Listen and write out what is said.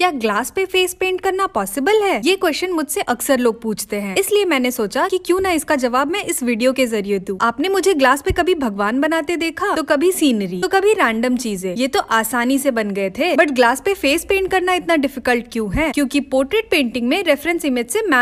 क्या ग्लास पे face paint करना पॉसिबल है ये क्वेश्चन मुझसे अक्सर लोग पूछते हैं इसलिए मैंने सोचा कि क्यों ना इसका जवाब मैं इस वीडियो के जरिए दूं। आपने मुझे ग्लास पे कभी भगवान बनाते देखा तो कभी सीनरी तो कभी रैंडम चीजें ये तो आसानी से बन गए थे बट ग्लास पे फेस पेंट करना इतना डिफिकल्ट क्यूँ है क्यूँकी पोर्ट्रेट पेंटिंग में रेफरेंस इमेज से मैच